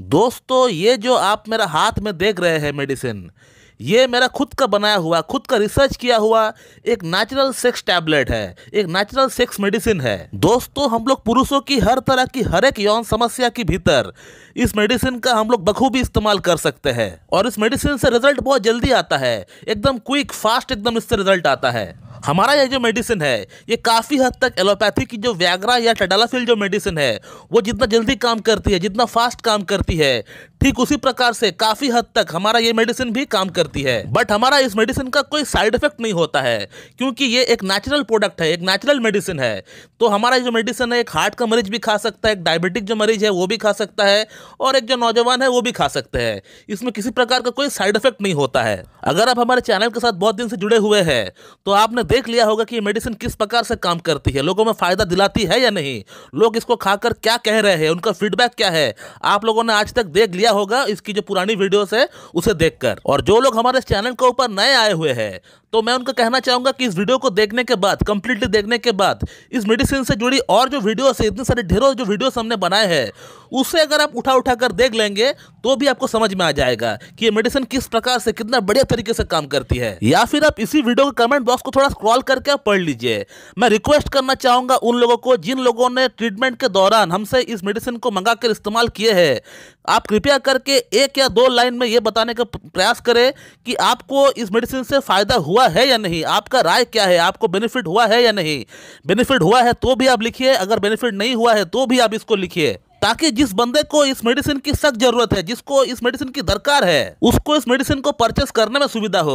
दोस्तों ये जो आप मेरा हाथ में देख रहे हैं मेडिसिन ये मेरा खुद का बनाया हुआ खुद का रिसर्च किया हुआ एक नेचुरल सेक्स टैबलेट है एक नेचुरल सेक्स मेडिसिन है दोस्तों हम लोग पुरुषों की हर तरह की हर एक यौन समस्या के भीतर इस मेडिसिन का हम लोग बखूबी इस्तेमाल कर सकते हैं और इस मेडिसिन से रिजल्ट बहुत जल्दी आता है एकदम क्विक फास्ट एकदम इससे रिजल्ट आता है हमारा ये जो मेडिसिन है ये काफ़ी हद तक एलोपैथी की जो व्याग्रा या टडालाफिल जो मेडिसिन है वो जितना जल्दी काम करती है जितना फास्ट काम करती है ठीक उसी प्रकार से काफ़ी हद तक हमारा ये मेडिसिन भी काम करती है बट हमारा इस मेडिसिन का कोई साइड इफेक्ट नहीं होता है क्योंकि ये एक नेचुरल प्रोडक्ट है एक नेचुरल मेडिसिन है तो हमारा जो मेडिसिन है एक हार्ट का मरीज भी खा सकता है एक डायबिटिक जो मरीज है वो भी खा सकता है और एक जो नौजवान है वो भी खा सकते हैं इसमें किसी प्रकार का कोई साइड इफेक्ट नहीं होता है अगर आप हमारे चैनल के साथ बहुत दिन से जुड़े हुए हैं तो आपने देख लिया होगा कि मेडिसिन किस प्रकार से काम करती है लोगों में फ़ायदा दिलाती है या नहीं लोग इसको खाकर क्या कह रहे हैं उनका फीडबैक क्या है आप लोगों ने आज तक देख लिया होगा इसकी जो पुरानी वीडियोस है उसे देखकर और जो लोग हमारे चैनल के ऊपर नए आए हुए हैं तो मैं उनका कहना चाहूंगा कि इस वीडियो को देखने के बाद कंप्लीटली देखने के बाद इस मेडिसिन से जुड़ी और जो वीडियोस है इतनी सारी ढेरों जो वीडियोस हमने बनाए हैं उसे अगर आप उठा उठा कर देख लेंगे तो भी आपको समझ में आ जाएगा कि ये मेडिसिन किस प्रकार से कितना बढ़िया तरीके से काम करती है या फिर आप इसी वीडियो के कमेंट बॉक्स को थोड़ा स्क्रॉल करके आप पढ़ लीजिए मैं रिक्वेस्ट करना चाहूंगा उन लोगों को जिन लोगों ने ट्रीटमेंट के दौरान हमसे इस मेडिसिन को मंगा कर इस्तेमाल किए है आप कृपया करके एक या दो लाइन में ये बताने का प्रयास करें कि आपको इस मेडिसिन से फ़ायदा हुआ है या नहीं आपका राय क्या है आपको बेनिफिट हुआ है या नहीं बेनिफिट हुआ है तो भी आप लिखिए अगर बेनिफिट नहीं हुआ है तो भी आप इसको लिखिए ताकि जिस बंदे को इस मेडिसिन की सख्त जरूरत है जिसको इस मेडिसिन की दरकार है उसको इस मेडिसिन को परचेस करने में सुविधा हो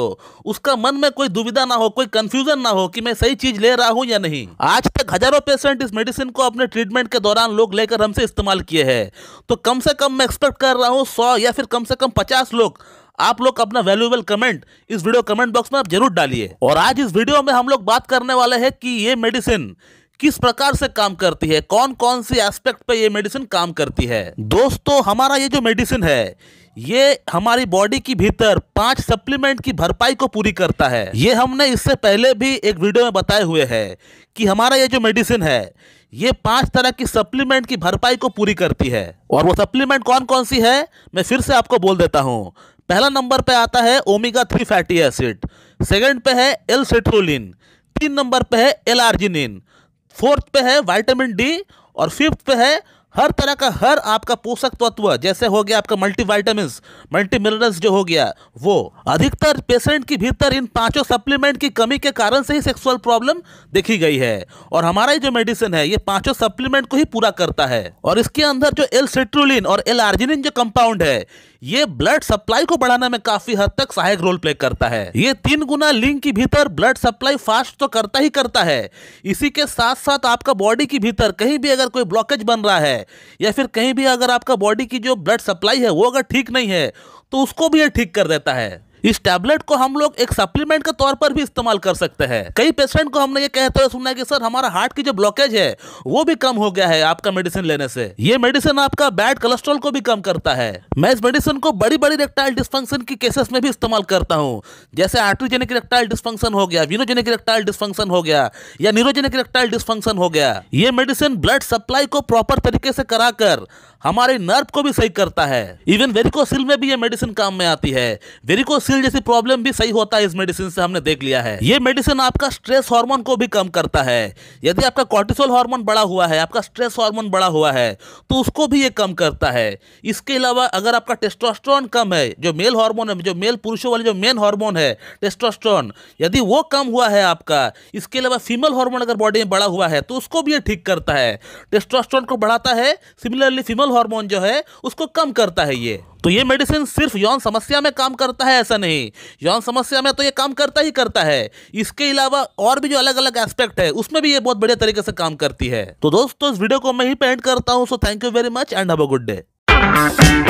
उसका मन में कोई दुविधा ना हो कोई कंफ्यूजन ना हो कि मैं सही चीज ले रहा हूँ या नहीं आज तक हजारों पेशेंट इस मेडिसिन को अपने ट्रीटमेंट के दौरान लोग लेकर हमसे इस्तेमाल किए हैं तो कम से कम मैं एक्सपेक्ट कर रहा हूँ सौ या फिर कम से कम पचास लोग आप लोग अपना वैल्यूएबल कमेंट इस वीडियो कमेंट बॉक्स में आप जरूर डालिए और आज इस वीडियो में हम लोग बात करने वाले हैं कि ये मेडिसिन किस प्रकार से काम करती है कौन कौन सी एस्पेक्ट पे ये मेडिसिन काम करती है दोस्तों हमारा ये जो मेडिसिन है ये हमारी बॉडी के भीतर पांच सप्लीमेंट की भरपाई को पूरी करता है ये हमने इससे पहले भी एक वीडियो में बताए हुए है कि हमारा ये जो मेडिसिन है ये पांच तरह की सप्लीमेंट की भरपाई को पूरी करती है और वो सप्लीमेंट कौन कौन सी है मैं फिर से आपको बोल देता हूँ पहला नंबर पे आता है omega three fatty acid second पे है एल सेट्रोलिन तीन नंबर पे है एल आर्जिनिन फोर्थ पे है वाइटामिन डी और फिफ्थ पे है हर तरह का हर आपका पोषक तत्व जैसे हो गया आपका मल्टी वाइटामिन मल्टी मिनरल्स जो हो गया वो अधिकतर पेशेंट के भीतर इन पांचों सप्लीमेंट की कमी के कारण से ही सेक्सुअल प्रॉब्लम देखी गई है और हमारा जो मेडिसिन है ये पांचों सप्लीमेंट को ही पूरा करता है और इसके अंदर जो एल सेट्रोलिन और एल आर्जिन जो कंपाउंड है ये ब्लड सप्लाई को बढ़ाने में काफी हद तक सहायक रोल प्ले करता है ये तीन गुना लिंग के भीतर ब्लड सप्लाई फास्ट तो करता ही करता है इसी के साथ साथ आपका बॉडी के भीतर कहीं भी अगर कोई ब्लॉकेज बन रहा है या फिर कहीं भी अगर आपका बॉडी की जो ब्लड सप्लाई है वो अगर ठीक नहीं है तो उसको भी ये ठीक कर देता है इस टैबलेट को हम लोग एक सप्लीमेंट के तौर पर भी इस्तेमाल कर सकते हैं कई पेशेंट को हमने ये कहते हुए तो सुना है कि सर हमारा हार्ट की जो ब्लॉकेज है वो भी कम हो गया है आपका मेडिसिन लेने से ये मेडिसिन आपका बैड कोलेस्ट्रॉल को भी कम करता है मैं इस मेडिसिन को बड़ी बड़ी रेक्टाइल डिस्फंक्शन की केसेस में भी इस्तेमाल करता हूँ जैसे आर्ट्रीजेनिक रेक्टाइल डिस्फंक्शन हो गया विनोजेनिक रेक्टाइल डिस्फंक्शन हो गया या न्यूरोजेनिक रेक्टाइल डिस्फंक्शन हो गया ये मेडिसिन ब्लड सप्लाई को प्रॉपर तरीके से कराकर हमारे नर्व को भी सही करता है इवन वेरिकोसिल में भी ये मेडिसिन काम में आती है वेरिकोसिल बैसिल जैसी प्रॉब्लम भी सही होता है इस मेडिसिन से हमने देख लिया है ये मेडिसिन आपका स्ट्रेस हार्मोन को भी कम करता है यदि आपका कॉर्टिसोल हार्मोन बड़ा हुआ है आपका स्ट्रेस हार्मोन बड़ा हुआ है तो उसको भी ये कम करता है इसके अलावा अगर आपका टेस्टोस्ट्रॉन कम है जो मेल हार्मोन है जो मेल पुरुषों वाले जो मेन हार्मोन है टेस्टोस्ट्रॉन यदि वो कम हुआ है आपका इसके अलावा फीमेल हार्मोन अगर बॉडी में बड़ा हुआ है तो उसको भी ये ठीक करता है टेस्टोस्ट्रॉन को बढ़ाता है सिमिलरली फीमेल हार्मोन जो है उसको कम करता है ये तो ये मेडिसिन सिर्फ यौन समस्या में काम करता है ऐसा नहीं यौन समस्या में तो ये काम करता ही करता है इसके अलावा और भी जो अलग अलग एस्पेक्ट है उसमें भी ये बहुत बढ़िया तरीके से काम करती है तो दोस्तों इस वीडियो को मैं ही पेंट करता हूँ so thank you very much and have a good day